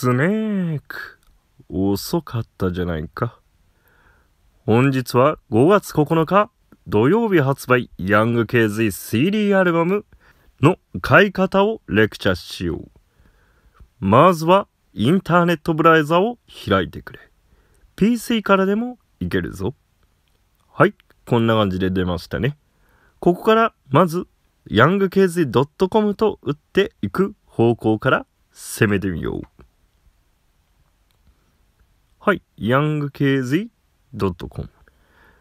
スネーク遅かったじゃないか本日は5月9日土曜日発売ヤングケ z ズイ CD アルバムの買い方をレクチャーしようまずはインターネットブラウザを開いてくれ PC からでもいけるぞはいこんな感じで出ましたねここからまずヤングケイズイ .com と打っていく方向から攻めてみようはい、youngkz.com。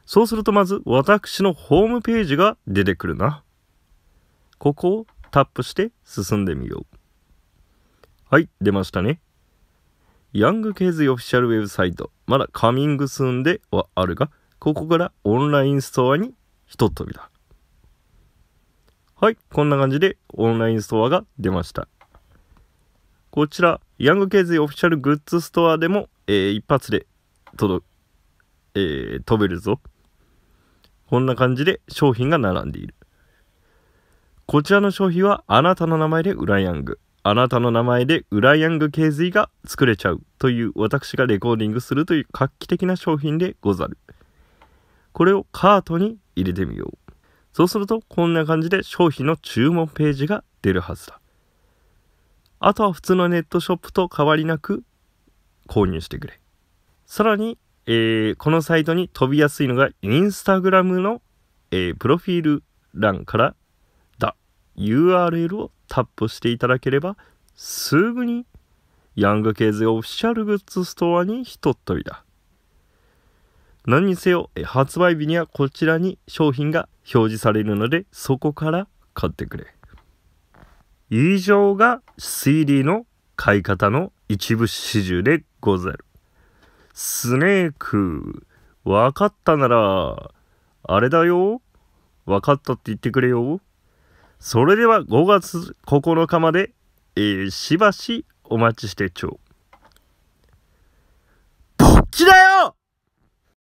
そうするとまず私のホームページが出てくるな。ここをタップして進んでみよう。はい、出ましたね。ヤングケーズオフィシャルウェブサイト、まだカミングスーンではあるが、ここからオンラインストアに一飛びだ。はい、こんな感じでオンラインストアが出ました。こちら、ヤングケーズオフィシャルグッズストアでもえー、一発で届、えー、飛べるぞ。こんな感じで商品が並んでいる。こちらの商品はあなたの名前でウライアング。あなたの名前でウライアング経髄が作れちゃうという私がレコーディングするという画期的な商品でござる。これをカートに入れてみよう。そうするとこんな感じで商品の注文ページが出るはずだ。あとは普通のネットショップと変わりなく購入してくれ。さらに、えー、このサイトに飛びやすいのがインスタグラムの、えー、プロフィール欄からだ URL をタップしていただければすぐにヤング経済オフィシャルグッズストアにひとっ飛びだ。何にせよ、発売日にはこちらに商品が表示されるので、そこから買ってくれ。以上が CD の買い方の一部始終でござる。スネーク、わかったなら、あれだよ。わかったって言ってくれよ。それでは5月9日まで、えー、しばしお待ちしてちょう。